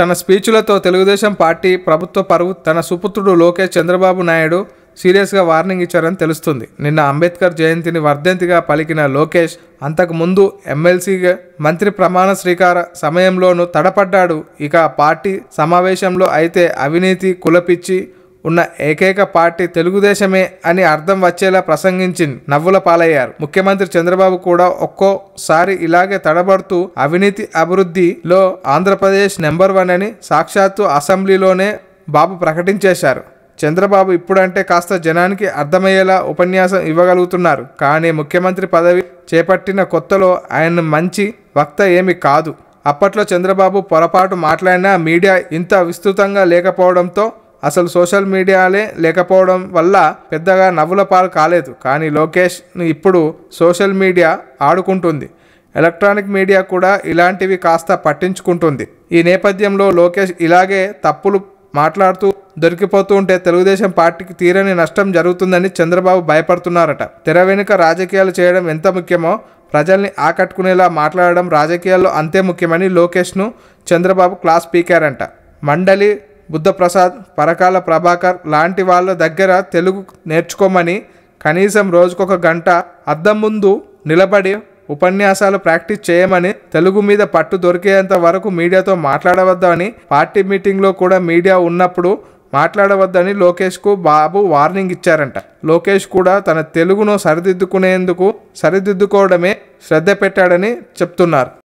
తన స్పీచ్లతో తెలుగుదేశం పార్టీ ప్రభుత్వ పరువు తన సుపుత్రుడు లోకేష్ చంద్రబాబు నాయుడు సీరియస్గా వార్నింగ్ ఇచ్చారని తెలుస్తుంది నిన్న అంబేద్కర్ జయంతిని వర్ధంతిగా పలికిన లోకేష్ అంతకుముందు ఎమ్మెల్సీగా మంత్రి ప్రమాణ స్వీకార సమయంలోనూ తడపడ్డాడు ఇక పార్టీ సమావేశంలో అయితే అవినీతి కులపిచ్చి ఉన్న ఏకైక పార్టీ తెలుగుదేశమే అని అర్థం వచ్చేలా ప్రసంగించి నవ్వుల పాలయ్యారు ముఖ్యమంత్రి చంద్రబాబు కూడా ఒక్కోసారి ఇలాగే తడబడుతూ అవినీతి అభివృద్ధిలో ఆంధ్రప్రదేశ్ నెంబర్ వన్ అని సాక్షాత్తు అసెంబ్లీలోనే బాబు ప్రకటించేశారు చంద్రబాబు ఇప్పుడంటే కాస్త జనానికి అర్థమయ్యేలా ఉపన్యాసం ఇవ్వగలుగుతున్నారు కానీ ముఖ్యమంత్రి పదవి చేపట్టిన కొత్తలో ఆయన మంచి వక్త ఏమి కాదు అప్పట్లో చంద్రబాబు పొరపాటు మాట్లాడినా మీడియా ఇంత విస్తృతంగా లేకపోవడంతో అసలు సోషల్ మీడియాలే లేకపోవడం వల్ల పెద్దగా నవ్వుల పాలు కాలేదు కానీ లోకేష్ను ఇప్పుడు సోషల్ మీడియా ఆడుకుంటుంది ఎలక్ట్రానిక్ మీడియా కూడా ఇలాంటివి కాస్త పట్టించుకుంటుంది ఈ నేపథ్యంలో లోకేష్ ఇలాగే తప్పులు మాట్లాడుతూ దొరికిపోతూ ఉంటే తెలుగుదేశం పార్టీకి తీరని నష్టం జరుగుతుందని చంద్రబాబు భయపడుతున్నారట తెర వెనుక రాజకీయాలు చేయడం ఎంత ముఖ్యమో ప్రజల్ని ఆకట్టుకునేలా మాట్లాడడం రాజకీయాల్లో అంతే ముఖ్యమని లోకేష్ను చంద్రబాబు క్లాస్ పీకారంట మండలి బుద్ధప్రసాద్ పరకాల ప్రభాకర్ లాంటి వాళ్ళ దగ్గర తెలుగు నేర్చుకోమని కనీసం రోజుకొక గంట అద్దం ముందు నిలబడి ఉపన్యాసాలు ప్రాక్టీస్ చేయమని తెలుగు మీద పట్టు దొరికేంత వరకు మీడియాతో మాట్లాడవద్దని పార్టీ మీటింగ్లో కూడా మీడియా ఉన్నప్పుడు మాట్లాడవద్దని లోకేష్కు బాబు వార్నింగ్ ఇచ్చారంట లోకేష్ కూడా తన తెలుగును సరిదిద్దుకునేందుకు సరిదిద్దుకోవడమే శ్రద్ధ పెట్టాడని చెప్తున్నారు